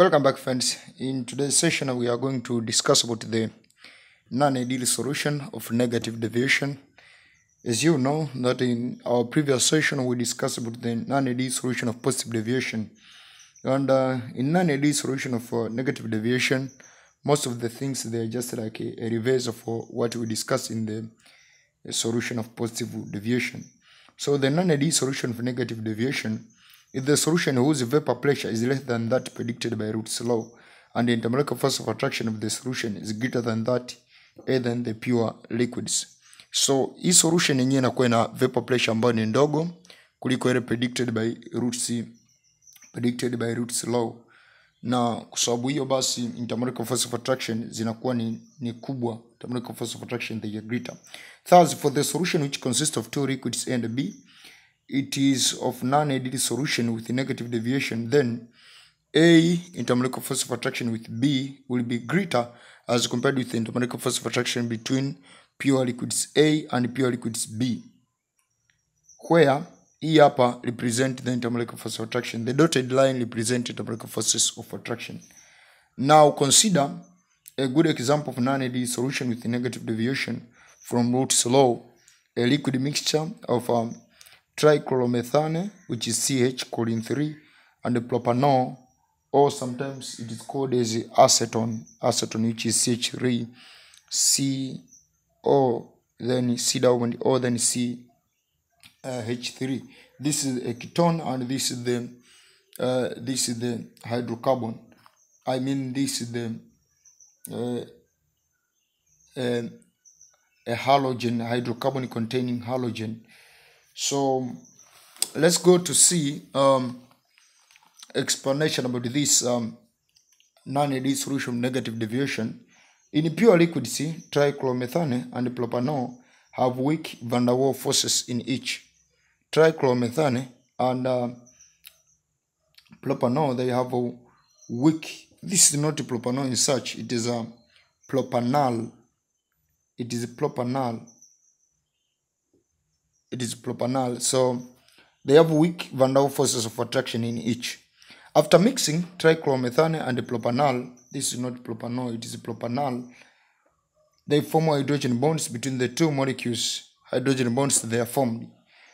Welcome back friends. In today's session we are going to discuss about the non-ideal solution of negative deviation. As you know that in our previous session we discussed about the non-ideal solution of positive deviation. And uh, in non-ideal solution of uh, negative deviation, most of the things they are just like a, a reverse of uh, what we discussed in the uh, solution of positive deviation. So the non-ideal solution of negative deviation If the solution whose vapor pressure is less than that predicted by Root's law, and the intermolecular force of attraction of the solution is greater than that other than the pure liquids. So hii solution yenyewe inakuwa na vapor pressure ambayo ni ndogo kuliko ile predicted by Root's predicted by Root's law, na kwa sababu hiyo basi intermolecular force of attraction zinakuwa ni, ni kubwa. Intermolecular force of attraction they are greater. Thus for the solution which consists of two liquids A and B it is of non-ideal solution with negative deviation, then A intermolecular force of attraction with B will be greater as compared with the intermolecular force of attraction between pure liquids A and pure liquids B, where E upper represents the intermolecular force of attraction. The dotted line represents intermolecular forces of attraction. Now consider a good example of non-ideal solution with negative deviation from Root's law, a liquid mixture of um, trichloromethane, which is CH choline 3, and propanol, or sometimes it is called as acetone, acetone which is CH3, CO, then C double O, then C uh, H3. This is a ketone, and this is the uh, this is the hydrocarbon. I mean, this is the uh, uh a halogen hydrocarbon containing halogen so let's go to see um, explanation about this um, non-ED solution negative deviation. In pure liquidity, trichloromethane and propanol have weak van der Waals forces in each. Trichloromethane and uh, propanol, they have a weak, this is not propanol in such, it is a propanol. It is a propanol it is propanal. So they have weak van Waals forces of attraction in each. After mixing trichloromethane and propanal, this is not propanol, it is propanal, they form hydrogen bonds between the two molecules, hydrogen bonds they are formed.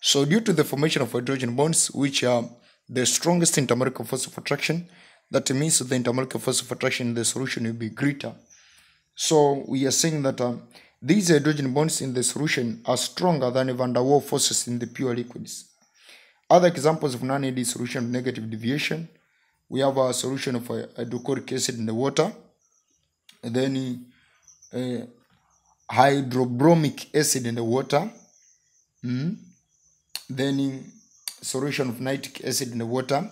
So due to the formation of hydrogen bonds, which are the strongest intermolecular force of attraction, that means the intermolecular force of attraction in the solution will be greater. So we are saying that um, these hydrogen bonds in the solution are stronger than van der Waals forces in the pure liquids. Other examples of non-AD solution of negative deviation, we have a solution of hydrochloric acid in the water, then uh, hydrobromic acid in the water, mm, then solution of nitric acid in the water,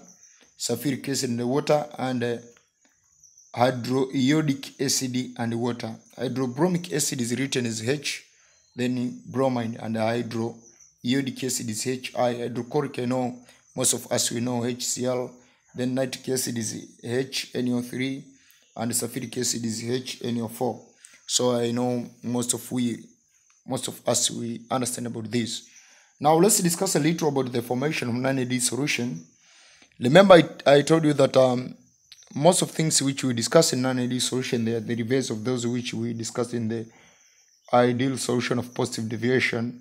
sulfuric acid in the water, and uh, hydroiodic acid and water. Hydrobromic acid is written as H, then bromide and hydroiodic acid is HI. Hydrochloric, I know most of us we know HCl. Then nitric acid is HNO3 and sulfuric acid is HNO4. So I know most of we, most of us we understand about this. Now let's discuss a little about the formation of 90D solution. Remember I, I told you that um, most of things which we discuss in non-ideal solution, they are the reverse of those which we discussed in the ideal solution of positive deviation,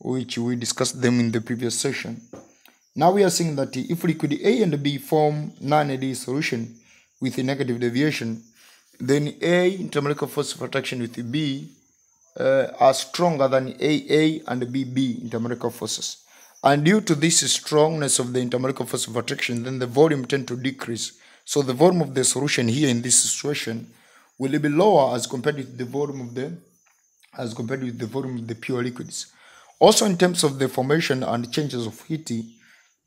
which we discussed them in the previous session. Now we are seeing that if liquid A and B form non-ideal solution with a negative deviation, then A intermolecular force of attraction with B uh, are stronger than AA and BB intermolecular forces. And due to this strongness of the intermolecular force of attraction, then the volume tend to decrease so the volume of the solution here in this situation will be lower as compared with the volume of the as compared with the volume of the pure liquids. Also in terms of the formation and changes of heat,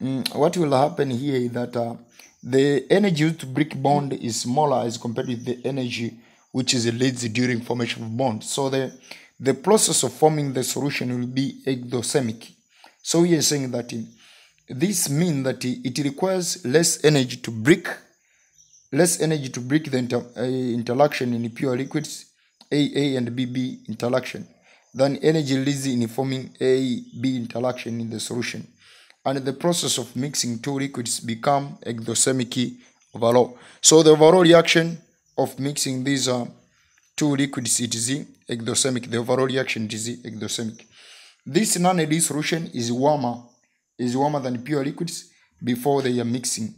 mm, what will happen here is that uh, the energy used to break bond is smaller as compared with the energy which is released during formation of bond. So the the process of forming the solution will be exothermic. So we are saying that uh, this means that it requires less energy to break less energy to break the inter uh, interaction in pure liquids AA and BB interaction than energy released in forming AB interaction in the solution and the process of mixing two liquids become exothermic overall. So the overall reaction of mixing these uh, two liquids it is exothermic. The overall reaction is exothermic. This non-AD solution is warmer, is warmer than pure liquids before they are mixing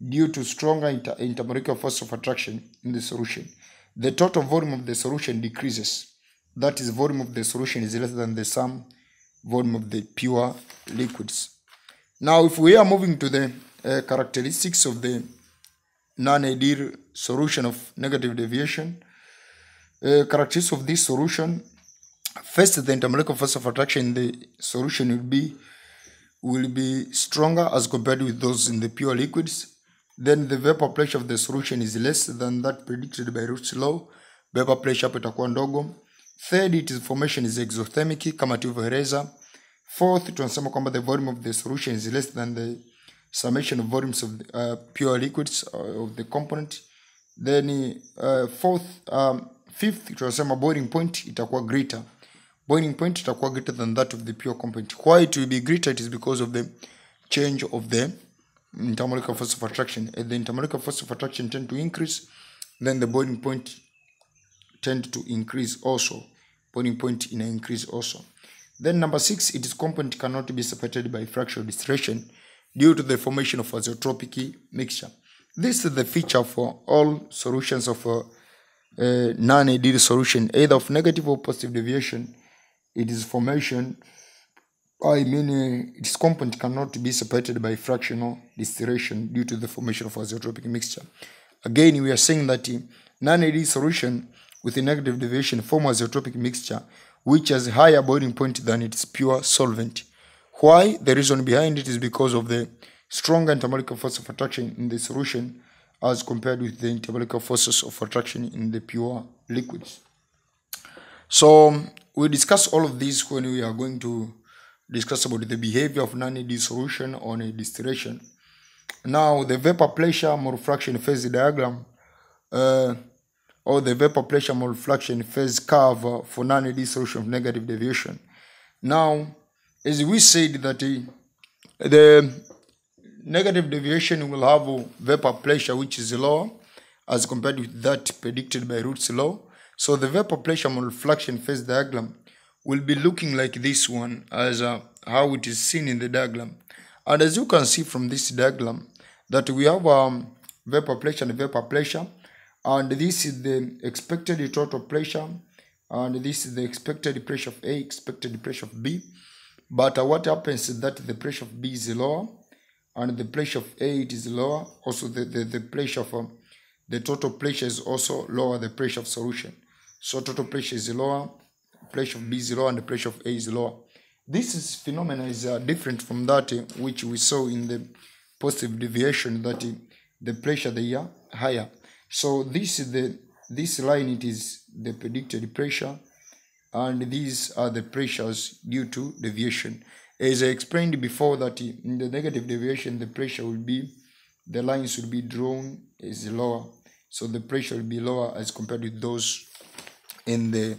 due to stronger inter- intermolecular force of attraction in the solution. The total volume of the solution decreases. That is, volume of the solution is less than the sum volume of the pure liquids. Now, if we are moving to the uh, characteristics of the non-ideal solution of negative deviation, uh, characteristics of this solution, first, the intermolecular force of attraction in the solution will be will be stronger as compared with those in the pure liquids then the vapor pressure of the solution is less than that predicted by Root's law. Vapor pressure hapo itakuwa ndogo. Third, its formation is exothermic kama tulivyoeleza. Fourth, tunasema kwamba the volume of the solution is less than the summation of volumes of the, uh, pure liquids uh, of the component. Then uh, fourth, um, fifth, tunasema boiling point itakuwa greater. Boiling point itakuwa greater than that of the pure component. Why it will be greater? It is because of the change of the intermolecular force of attraction. If the intermolecular force of attraction tend to increase, then the boiling point tend to increase also. Boiling point in increase also. Then number six, its component cannot be separated by fractional distillation due to the formation of azeotropic mixture. This is the feature for all solutions of a, a non-ideal solution, either of negative or positive deviation. It is formation I mean, uh, this compound cannot be separated by fractional distillation due to the formation of azeotropic mixture. Again, we are saying that uh, non-AD solution with a negative deviation form azeotropic mixture which has higher boiling point than its pure solvent. Why? The reason behind it is because of the strong intermolecular force of attraction in the solution as compared with the intermolecular forces of attraction in the pure liquids. So we discuss all of these when we are going to discuss about the behavior of non-dissolution on a distillation. Now, the vapor pressure fraction phase diagram uh, or the vapor pressure fraction phase curve for non-dissolution of negative deviation. Now, as we said that uh, the negative deviation will have vapor pressure which is low as compared with that predicted by Root's law. So the vapor pressure fraction phase diagram will be looking like this one as uh, how it is seen in the diagram. And as you can see from this diagram that we have um, vapor pressure and vapor pressure and this is the expected total pressure and this is the expected pressure of A, expected pressure of B. But uh, what happens is that the pressure of B is lower and the pressure of A it is lower. Also the, the, the pressure of um, the total pressure is also lower the pressure of solution. So total pressure is lower pressure of B is lower and the pressure of A is lower. This is phenomena is uh, different from that uh, which we saw in the positive deviation that uh, the pressure they are higher. So this is the this line it is the predicted pressure and these are the pressures due to deviation. As I explained before that uh, in the negative deviation the pressure will be the lines will be drawn is lower so the pressure will be lower as compared with those in the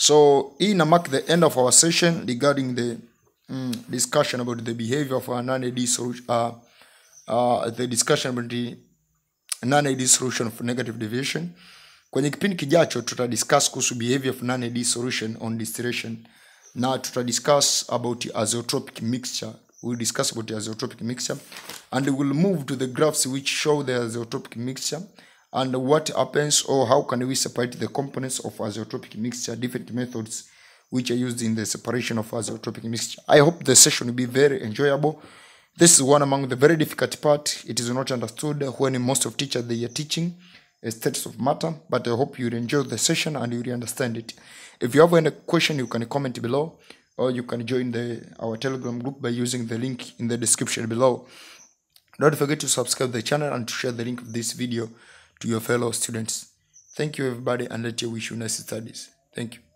So hii ina mark the end of our session regarding the mm, discussion about the behavior of a non-AD solution, uh, uh, the discussion about the non-AD solution of negative deviation. Kwenye kipindi kijacho discuss kuhusu behavior of non-AD solution on distillation na tutadiscuss about azeotropic mixture we'll discuss about the azeotropic mixture and we'll move to the graphs which show the azeotropic mixture and what happens or how can we separate the components of azeotropic mixture, different methods which are used in the separation of azeotropic mixture. I hope the session will be very enjoyable. This is one among the very difficult part. It is not understood when most of teachers they are teaching a status of matter, but I hope you enjoy the session and you understand it. If you have any question, you can comment below or you can join the our telegram group by using the link in the description below. Don't forget to subscribe to the channel and to share the link of this video to your fellow students. Thank you, everybody, and let you wish you nice studies. Thank you.